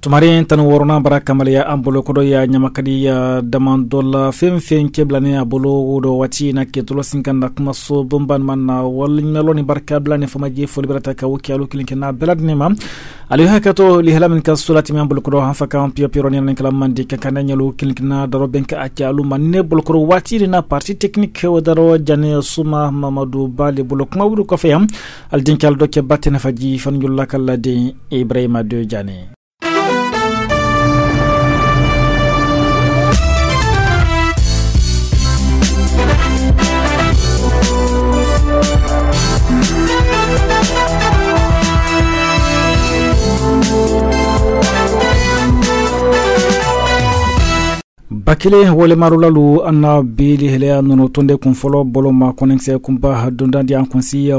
tumaren tani wɔrɔna bara kamalaya an bolo ko dɔ y'a ɲamakadiya dama dɔ la fɛn fɛn kɛbilani a bolo dɔ waati na ketɔlɔ sin na kumaso bonbanima na waliɲumanlɔ ni barika bila ni famaje foli bɛra ka o kɛ kelen kɛ n'a bɛɛ ma ale hakɛtɔ lihala min ka so latimi an bolokɔrɔ an fa kan piyɔpiyɔrɔ ni anankɛla mande ka kan ɲɛlo kelen kelenna darɔ bɛn ka a kɛ alu ma ne bolokɔrɔ waati de na parti teknike o darɔ jane suma mamadu ba le bolo kuma wuri kɔfɛ yan alidenkɛ ali dɔ kɛ ba tɛnɛfaji fanijolula ka laden ibrahima do jane ba kelen lu an bili bi liheleya nunu tunde kunfɔlɔ bolo ma kɔnɛkisɛ kumpa donda di an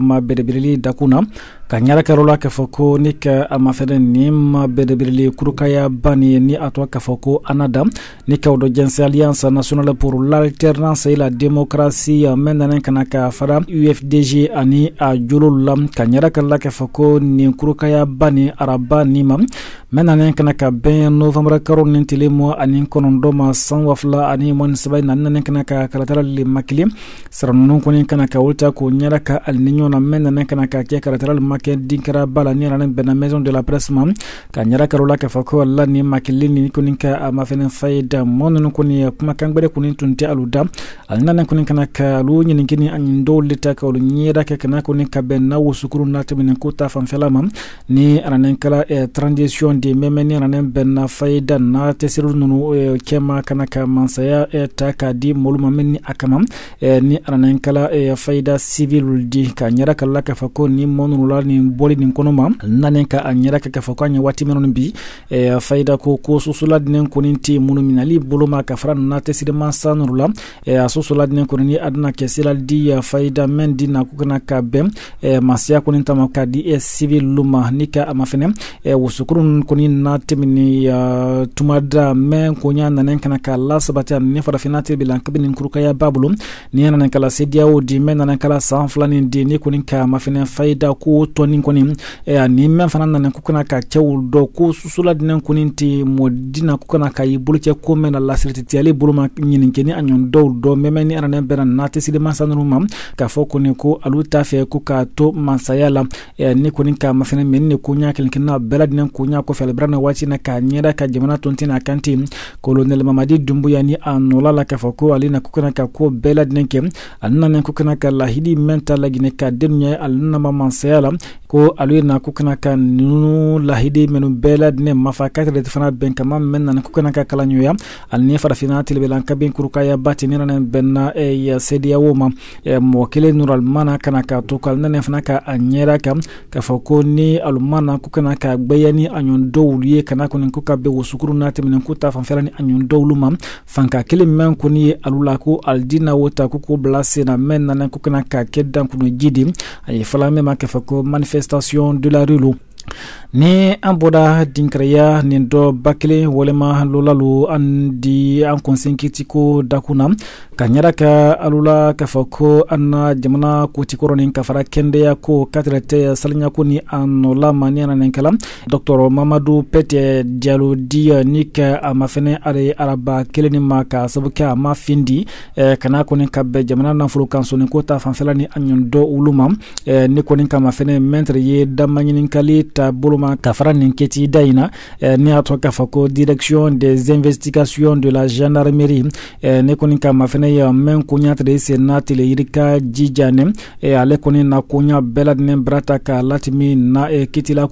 ma belebeleli dakuna na ka ɲala kɛrɔ ko ne kɛ a ma fɛnɛ ni ma belebelele kurukayaba ni ye ni a tɔgɔ k'a ko anada ni kɛw dɔ jɛnsɛ alliance nationale pour l'alternance et la démocratie mɛn nanɛ kana ka fara ufdg ani a jolow la ka ɲala kɛrɔ ko nin kurukayaba ni araba ni ma mɛn nanɛ kana ka bɛn novanbara ni tile mɔ ani kɔnɔntɔ ma san wa ani mɔni saba na nanɛ kana ka kalatara le makile sara nunu kɔni kana ka olu k'o ɲɛda ali ni ɲɔgɔn na mɛn nanɛ kana ka kɛ kalatara le makɛ din kɛra ba la ni yɛrɛ ni bɛnna maison de la presse ma ka ɲɛda kɛr'o la k'a fɔ ko ala nin makili nin kɔni ka a ma fɛnɛ fa ye da mɔɔ ninnu kɔni ye kumakan gwɛrɛ kɔni tun tɛ alu da ali nana kɔni kana ka alu ɲininkini ani dɔw le ta ka olu ɲɛda kɛ kana kɔni ka bɛn na wosukuru n'a tɛmɛnin ko ta fanfɛla ma ni aranen kɛra e, transition de mɛmɛ ni aranen bɛnna fa ye da n'a tɛsiriw ninnu e, kɛma kana ka mansaya eh, ta k'a di mɔlu ma min ni a kama eh, ni aranen kɛra eh, fayida civil di ka ɲɛda kɛra la k'a fɔ ko ni mɔɔ ninnu la nin bɔli nin kɔnɔma nanen ka a ɲɛda kɛ k'a fɔ k'an ye waati minnu bi eh, fayida ko ko sosoladinen kɔni tɛ minnu minali boloma ka fara nana tɛsirima sanuru la eh, a sosoladinen kɔni ni adina kɛ seladi e, fayida mɛn di na ko kana ka bɛn eh, masiya kɔni tama ka di e sibi luma e, ni e, ka a ma fɛnɛ eh, wosokuru kɔni na tɛmini uh, tumada mɛn koɲa nanen kana ka lasabati a ni farafina tɛ bila kabini kurukaya ba bolo ni nanen kala sediyawo di mɛn nanen kala san filanin di ni kɔni ka mafɛnɛ fayida ko to dɔɔni kɔni a ni e, mɛn fana nana ko kana ka cɛw dɔ ko susula dinɛ kɔni tɛ mɔdina ko kana ka i bolocɛ ko mɛn na lasiriti tiyale bolo ma ni a ɲɔn dɔw dɔ mɛmɛ ni aranɛ bɛnna n'a tɛ siri masa ninnu ma k'a fɔ kɔni ko alu t'a fɛ ko k'a to masaya la ne kɔni ka mafɛnɛ mɛ ne ko ɲa kelenkelenna bɛɛ ladinɛ ko ɲa kɔfɛ alibira na waati na k'a ɲɛda ka jamana tonti n'a kan ten kolonɛl mamadi dunbuya ni a nɔla la k'a fɔ ko ale na ko kana ka ko bɛɛ ladinɛ kɛ ale nana ko kana ka lahidi mɛn ta laginɛ ka denu ɲɛ ale nama masaya la ko alu ye na ko kana ka nunu lahidi minnu bɛɛ la dinɛ mafa katirɛti fana bɛn kama mɛn nani ko kana ka kalanɲɔya ali ni farafina tilibelan kabin kurukaya bati ni nana bɛnna ya sediyawo ma mɔgɔ kelen nuru alumana kana ka to kal nana fana ka a ɲɛra kan k'a fɔ ko ni alumana ko kana ka gbɛya ni a ɲɔn dɔwlu ye kana kɔni ko ka be wosukuru n'a tɛmɛni ko ta fanfɛla ni a ɲɔn dɔwlu ma fanka kelen mɛn kɔni ye alu la ko alijina wo ta ko k'o bila sen na mɛn nana ko kana ka kɛ dankunu ji di a ye fɔla ma k'a fɔ ko manifestation de la rue lo ni an bɔra dinkɛrɛya nin dɔ ba kelen walima lolalu an di an kunsɛn kitiko dakun na ka ɲɛda kɛ alu la k'a fɔ ko an na jamana kotikɔrɔ nin ka fara kɛndeya ko katɛrɛ tɛ saliɲako ni a nɔla ma ni ana nin kɛla dɔktɔr mamadu pɛtɛ jalo di ni kɛ a ma fɛnɛ ale araba kelen ni ma k'a sabu kɛ a ma fin di e, kana kɔni ka bɛn jamana nafolo kan soni ko ta fanfɛla ni a ɲɔn dɔ olu ma ni kɔni kama fɛnɛ mɛntɛrɛ ye damaɲininkali ta boloma ka fara nin kɛti da yi na ni y'a tɔ k'a fɔ ko direction des investigations de la gendarmerie eh, ni kɔni kama fɛnɛ ye mɛn koɲa tɛde i na tile yirika jijane e, ale kɔni na koɲa bɛɛ ladinɛ ka latimi na e, kitila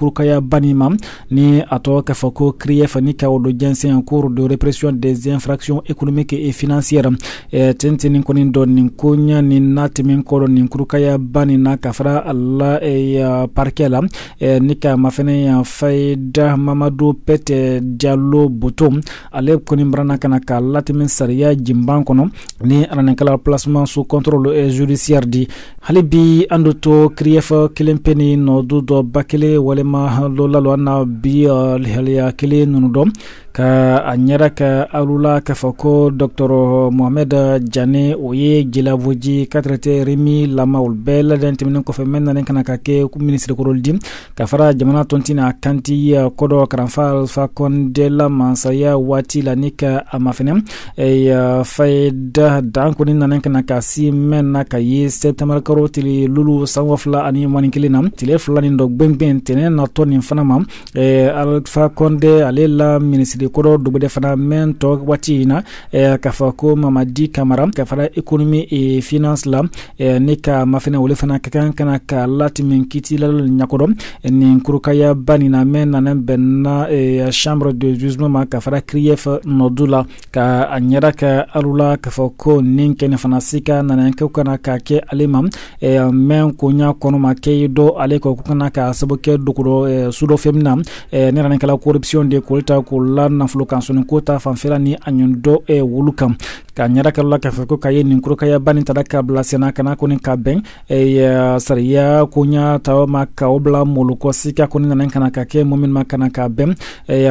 ni a tɔgɔ k'a fɔ ko kriyɛf ka wodo do jɛnsɛn cour de répression des infractions économique et financière e, tentini kɔni dɔ nin koɲa ni natimi kɔrɔ nin kurukaya bani ka fara ala e, parkɛ la e, e. ni ka mafɛnɛ ya faida mamadu pɛtɛ jalo boto ale kɔni brana kana ka latimi sariya jinban kɔnɔ ni aranikɛla placement sous contrôle judiciaire di hali bi an do to kiriyɛf kelen peni ni du dɔ ba kelen walima lo lalo an na bi uh, lihaliya kelen nunu dɔ ka a ɲɛda kɛ alu la k'a fɔ ko dɔktɔr mohamɛd jane o ye jilaboji katrete rimi lama olu bɛɛ ladan tɛmɛnin kɔfɛ mɛn nani kana ka kɛ di ka fara jamana tɔntina kanti kodo karanfa alfa kɔndela masaya waati la ni ka a ma fɛnɛ fayida dan kɔni nani kana ka si mɛn na ka ye sɛtɛmɛrɛ karo tili lulu sango fila ani mɔni kelen na tile fila nin dɔ gwengwen tɛnɛ natɔ nin fana ma alfa ale la minisiri kɔrɔ dogodɛ fana men tɔ wati in na k'a fɔ ko mamadi kamara ka ekonomi e finance la e, ne ka mafinɛ wole fana ka kan kana ka lati min kiti la lalo ɲakɔrɔ nin kurukayaba bani na men na mɛn nanɛ e, chambre de jugement ma ka fara kriyɛf nɔdu la ka a ɲɛda kɛ k'a fɔ ko nin kɛnɛ fana sika na si ka kana ka ke kɛ ale ma mɛn koɲa kɔnɔma ma ke do ale ko kana ka sabu kɛ dogodɔ sudɔ fɛn min na ne kala corruption de k'olu ta k'o la fanfɛla nafolo kan sɔnni ko ta fanfɛla ni a ɲɔn dɔ e wulu kan k'a ɲɛda kɛra la k'a fɔ ko ka ye nin kurokaya ba nin tada ka bila senna kana kɔni ka bɛn sariya koɲa ta ma ka o bila molokɔsi ka kɔni nana kana ka kɛ mɔ min ma kana ka bɛn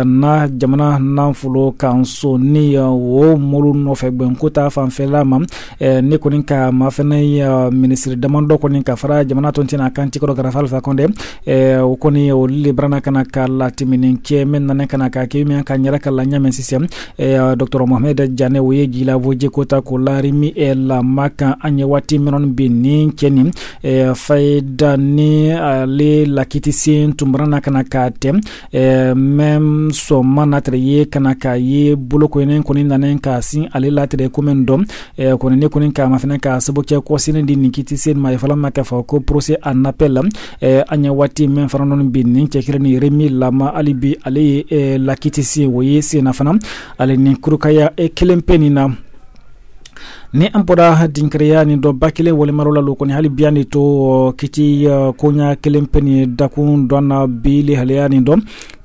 na jamana nafolo kan sɔnni o molu nɔfɛ gbɛn ko ta fanfɛla ma ne kɔni ka ma fɛnɛ minisiri dama dɔ kɔni ka fara jamana tɔntina kan ti tikɔrɔ garafa alfa kɔndɛ o kɔni o le barana kana ka latimini kɛ mɛn nana kana ka kɛ min ka ɲɛ yɛrɛ ka laɲamɛ sisɛm eh, dr mohamɛd jane o ye jilavo jekota ko larimi eh, lama kan an ye waati minɔni be eh, ni cɛ ni ni ale lakitisen tunbara na kana k'a tɛ mɛm sɔma natɛrɛ ye kana k'a ye bolokoyinen kɔni nanɛ k'a sin ale latɛrɛ komɛn dɔn kɔni ne kɔni k'a ma fɛnɛ k'a sabu kɛ kɔsini di nin kitisen ma fala ma fa ko prose an appel an ye waati min fana nɔni be nin remi lama hali bi ale ye lakitisen o ye fana ale ni kurukaya kelen pe na ni an bɔra dinkɛrɛya do dɔ ba kelen walimaraw la lo kɔni hali biya to kiti uh, koɲa kelen peni dakun dɔn na bi lihaliya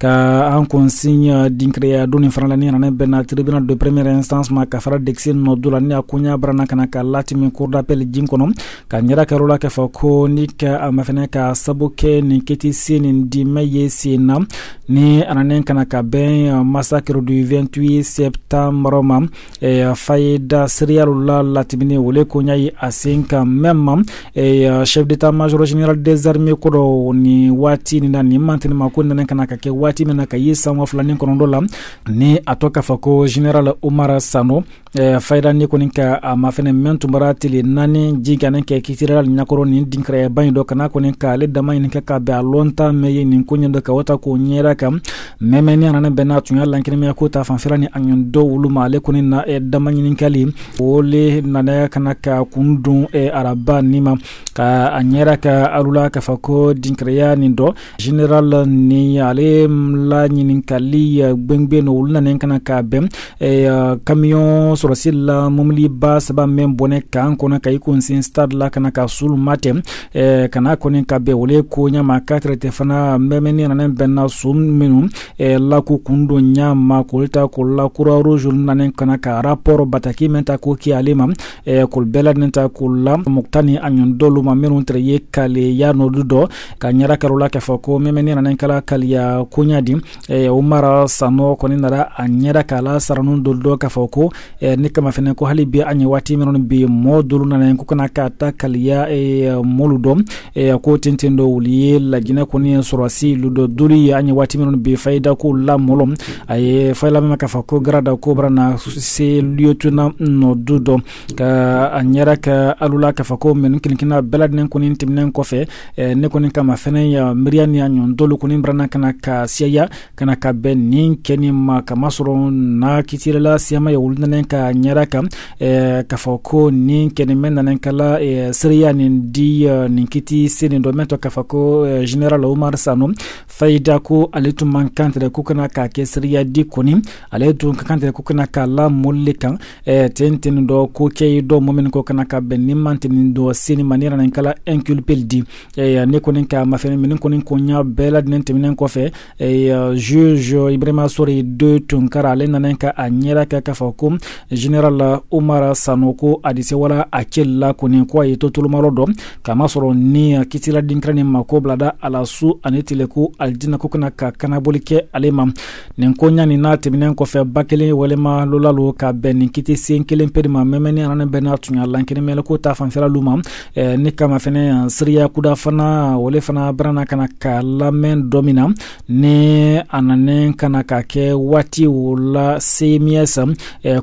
ka an kun sinya do nin fana la ni ɲanane bɛnna tribunal de première instance ma ka fara degisi nɔ du la ni a koɲa barana kana ka lati min cour d'appel jin kɔnɔ ka ɲɛda kɛrɛ rola k'a fɔ ko ni ka a ma fɛnɛ ka sabu kɛ nin kiti se nin dimɛ ye sen na ni anane kana ka bɛn massacre du 28 septembre ma e fayeda serialu la latimini wole koɲa ye a sen kan mɛm ma e chef d'état major général des armées ko dɔ ni waati ni na nin mantini ma ko nane kana ka kɛ wagati min na ka ye san wa filanin kɔnɔdɔ la ni a tɔ k'a fɔ ko general omar sano eh, fayida ni kɔni ah, ka a ma fɛnɛ mɛn tun bɔra nani naani ji kɛnɛ kɛ kitirila ɲakɔrɔ ni dinkɛrɛ ba ɲi dɔ kana kɔni ka ale dama ɲini kɛ ka bɛn a lɔnta mɛn ye nin ko ɲɛ dɔ ka wata k'o ɲɛra kan mɛmɛ ni anana bɛn n'a tun y'a lankɛnɛmaya ko ta fanfɛla ni a ɲɔn dɔ wulu ma ale kɔni na eh, dama ɲininkali o le nanaya kana ka kun dun eh, araba ni ma ka a ɲɛra ka alula k'a fɔ ko dinkɛrɛya nin dɔ general ni ale la ɲininkali eh, gwengwen no olu nanen kana ka bɛn eh, ah, kamiyɔn sɔrɔsi la mɔbiliba saba min bɔnɛ kan kɔnɔ ka i kun sin stade la ka na ka sulu matɛ eh, ka na kɔni ka bɛn wole ko ɲama ka kɛrɛtɛ fana mɛmɛni nanɛ bɛnna so minnu eh, lako kun do ɲama k'olu ta k'o la kura rojul nanɛ kana ka rapport bataki min ta k'o ki ale ma eh, k'olu bɛɛ ta k'o la muktani ni a ɲɔn ma minnu tɛrɛ ye kale ya n'olu dɔ ka ɲɛra kɛrɛ la k'a fɔ ko mɛmɛni nanɛ kala kaliya koɲa di eh, o mara sanɔ kɔni nara a ɲɛra k'a la saranu dolu dɔ k'a fɔ ko eh, ni kama fɛnɛ ko hali bi a wati waati bi mɔɔ nana ye ko kana ka ya e, e molu e ko tenten dɔ e, la gina ko ni ye sɔrɔsi ludo doli ye a ɲɛ waati minnu bi fayda ko la mɔlɔ ay ye fayila mɛn k'a fɔ ko grada ko brana se liyotona no dudo ka anyara ka alula k'a fa ko kin kina nen mɛnu kelenkina bɛɛladinɛ ko fe e ne ko ni kama fene ya miiriya ya nyon dolu ko ni brana kana ka siya kana ka ben nin kɛ ni ma kamasɔrɔ na kisirila siyama ye wulu nɛnɛ ka ka ɲara eh, kan k'a fɔ ko nin kɛnin bɛ kala eh, seereya nin di eh, nin kiti se nin dɔ mɛn tɔ k'a fɔ ko general omar sanu fayida ko ale tun man kan tɛrɛ ko kana k'a kɛ seereya di kɔni ale tun ka kan tɛrɛ ko kana k'a lamɔli le kan ten ten dɔ ko kɛ ye dɔ mɔ ko kana ka bɛn ni man tɛnin dɔ seni ma ni nanen kala inculpel di ne kɔni ka mafɛn min kɔni ko ɲa bɛɛ ladinen tɛmɛnen kɔfɛ juge ibrahima sori de tunkara ale nanen ka a ɲɛda kɛ k'a fɔ ko general umar sano adisewala a dise wala a cel la kɔni ko a ye to tolomayɔrɔ dɔ kamasɔrɔ ni a kisira dinkira nin ma ko bilada ala su ani tile ko alijina ko kana ka kanaboli kɛ ale ma nin ko ɲa n'a tɛmɛnen kɔfɛ ba kelen walima lolalo ka bɛn nin kiti sen kelen pedi ma mɛmɛni anani bɛɛ n'a tunya lankelen mɛlɛ ko ta fanfɛla lu ma ne kama fɛnɛ siriya kuda fana wale fana barana kana ka lamɛn dɔ min na ni a nanen kana ka kɛ waati o la cms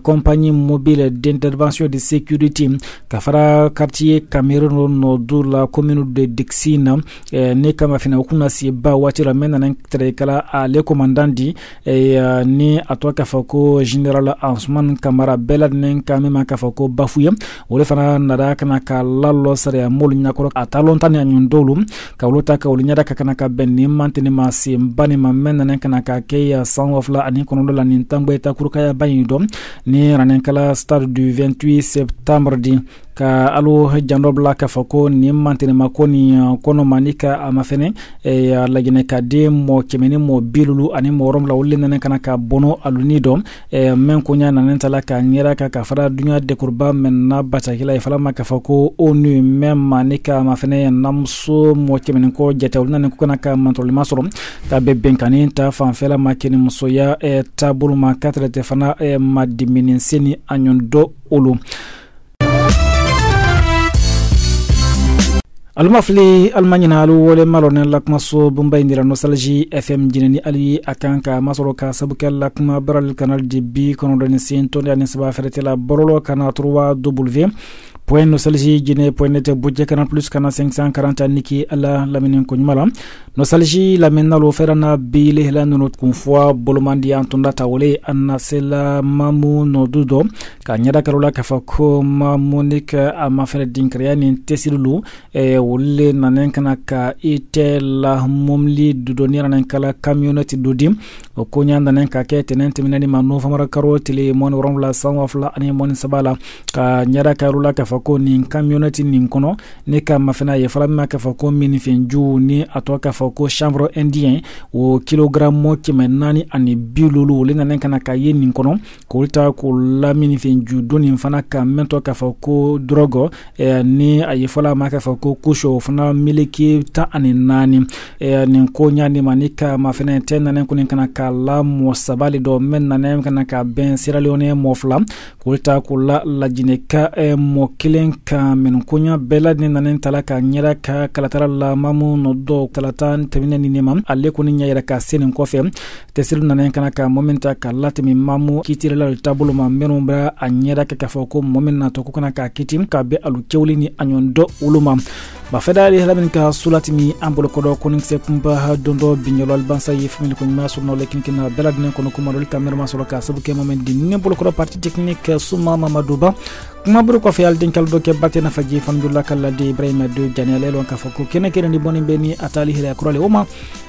compagnie e, compagnie mobile d'intervention de sécurité ka fara quartier cameroun no du la commune de dixina eh, ne kama fina kuna si ba wati la mena nan tere kala le commandant di eh, ni atwa ka fako general ansman Kamara bela nen kame ma ka fako bafuya ole fana nada kana ka lalo sare amol nya ko atalon tan ya ndolu ka ulota ka nyada ka kana ka ben ni mantene ma si mbani ma mena nan kana ka ke ya sanwafla ani kono la ni tangbe ta kurka ya bayi bayido ni ran kanen kala star du 28 septembre di ka alo jando bila k'a fako ni mantene mantenema ko ni uh, kɔnɔ mani ka a ma fɛnɛ e, ka den mo kɛmɛ mo bilulu ani mo rom la olu nene kana ka bono aluni dɔn e, men ko nyana nanɛ tala ka ɲɛra ka ka fara dunya de kurba men na bata kila e fala ma k'a fako onu mɛn manika ama fene fɛnɛ namuso mɔ kɛmɛni kɔ jɛtɛ olu ko kana ka mantol mantɔlima ta be ben kanin ta fan fela ma kɛni musoya e, taabolo ma katre te fana e, madiminin seni an y'o dɔ olu almafili almaɲina ali wale malɔnɛ lakumaso bonba indira fm jinɛni ali a kan ka masɔrɔ ka sabukɛ lakuma barali kanal di bi kɔnɔdɔni sen tɔndiya ni saba fɛrɛtɛla bɔrɔlɔ kana turuba ww point nostalgie jine point net budget kana plus kana 540 niki ala lamini konyuma la nostalgie la menna bi lehla nono kun fois bolomandi antunda anna sela mamu no dudo ka nyada karola ka fa ko mamonik ama fere din kriani tesilulu e eh, wulle nanen kana ka ite la momli dudoniranen kala community dudi o ko nyanda nanen ka kete tɛnɛn timinani ma no famara karo tele mon mɔni la san wa fila ani mon sabala ka ɲɛda ka rula k'a fako ni nin community nin kɔnɔ ne ka ma mafɛna ye fala ma k'a fɔ ko minifɛnju ni ato k'a fako chambre indien o kilogram mo ki menani ani bilulu lolu ole nanen kana ka yen ni kono ko ta k'o la min fin ju doni fana ka mɛntɔ k'a fako drogo drɔgɔ e, ni ayi fala ma k'a fako ko Busho o fana meleke tan ani naani eh, ni ko ɲa ma ni ka mafɛnɛ tɛ nanɛ kuni kana k'a la mɔ saba le dɔ mɛ nanɛ kana ka bɛn sira leone mɔ fila k'olu ta k'o la lajinɛ ka eh, mɔ kelen kan mɛnin ko bɛɛ la ni nanɛ tala ka ɲɛda ka kalatara la mamu nɔ dɔ talata tɛmɛnɛ ni ne ma ale kɔni ɲɛ yɛrɛ ka se nin kɔfɛ tɛsiri nanɛ kana ka mɔ min ta ka latɛmi mamu kitirila le taabolo ma minnu bɛ a ɲɛda kɛ k'a fɔ ko mɔ min natɔ ko kana k'a kiti k'a bɛ alu kɛwuli ni a ɲɔn dɔ olu ma ba le labɛnni ka sulatimi an bolo kɔdɔ koninkisɛ kunba dɔndɔ biɲɛlɔ alibansa ye famili ko ɲuman sɔrɔnɔ lɛ kinikina kono ladinɛ kɔnɔ solo k'a sabu ke mamɛ di ne bolokɔrɔ parti technique suma mamadoba ko kɔfɛ aliden kalo ke kɛ na faji je famidola ka lade ibrahima do janel lon k'a fɔ ken ken ni bɔnin be ni a hira hɛrɛya kura le o ma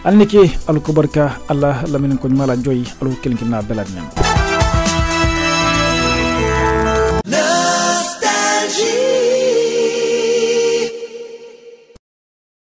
ali ne ke alikobarika ala ko ɲuman la jɔ ye alo kelenkelenna bɛɛ